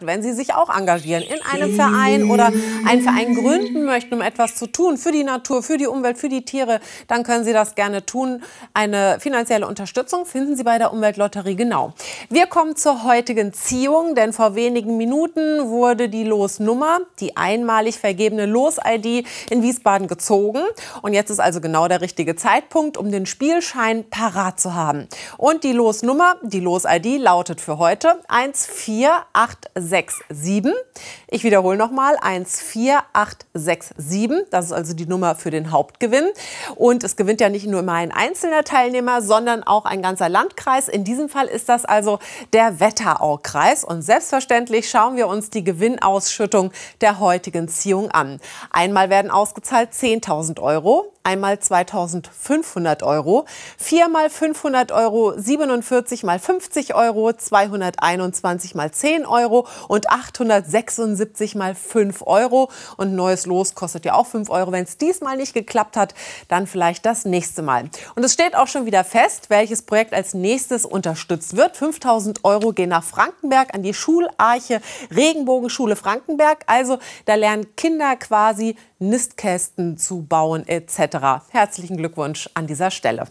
Wenn Sie sich auch engagieren in einem Verein oder einen Verein gründen möchten, um etwas zu tun für die Natur, für die Umwelt, für die Tiere, dann können Sie das gerne tun. Eine finanzielle Unterstützung finden Sie bei der Umweltlotterie genau. Wir kommen zur heutigen Ziehung, denn vor wenigen Minuten wurde die Losnummer, die einmalig vergebene Los-ID in Wiesbaden gezogen. Und jetzt ist also genau der richtige Zeitpunkt, um den Spielschein parat zu haben. Und die Losnummer, die Los-ID lautet für heute 1486. 1487. Ich wiederhole nochmal 14867. Das ist also die Nummer für den Hauptgewinn. Und es gewinnt ja nicht nur immer ein einzelner Teilnehmer, sondern auch ein ganzer Landkreis. In diesem Fall ist das also der Wetteraukreis. Und selbstverständlich schauen wir uns die Gewinnausschüttung der heutigen Ziehung an. Einmal werden ausgezahlt 10.000 Euro, einmal 2.500 Euro, viermal 500 Euro, 47 mal 50 Euro, 221 mal 10 Euro und 876 mal 5 Euro. Und neues Los kostet ja auch 5 Euro. Wenn es diesmal nicht geklappt hat, dann vielleicht das nächste Mal. Und es steht auch schon wieder fest, welches Projekt als nächstes unterstützt wird. 5000 Euro gehen nach Frankenberg an die Schularche Regenbogenschule Frankenberg. Also da lernen Kinder quasi Nistkästen zu bauen etc. Herzlichen Glückwunsch an dieser Stelle.